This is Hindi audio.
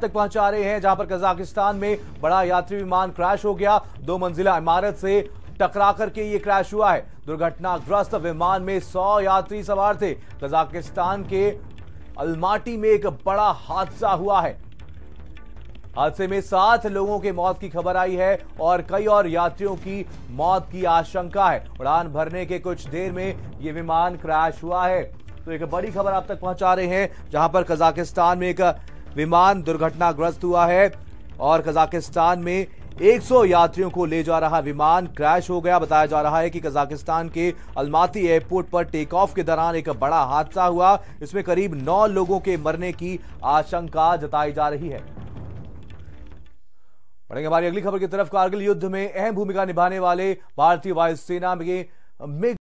तक पहुंचा रहे हैं जहां पर कजाकिस्तान में बड़ा यात्री विमान क्रैश हो गया दो मंजिला इमारत से टकरा करके ये क्रैश हुआ है दुर्घटनाग्रस्त विमान में 100 यात्री सवार थे कजाकिस्तान के अलमाटी में एक बड़ा हादसा हुआ है हादसे में सात लोगों के मौत की खबर आई है और कई और यात्रियों की मौत की आशंका है उड़ान भरने के कुछ देर में ये विमान क्रैश हुआ है तो एक बड़ी खबर आप तक पहुंचा रहे हैं जहां पर कजाकिस्तान में एक विमान दुर्घटनाग्रस्त हुआ है और कजाकिस्तान में 100 यात्रियों को ले जा रहा विमान क्रैश हो गया बताया जा रहा है कि कजाकिस्तान के अलमाती एयरपोर्ट पर टेक ऑफ के दौरान एक बड़ा हादसा हुआ इसमें करीब नौ लोगों के मरने की आशंका जताई जा रही है बढ़ेंगे हमारी अगली खबर की तरफ कारगिल युद्ध में अहम भूमिका निभाने वाले भारतीय वायुसेना में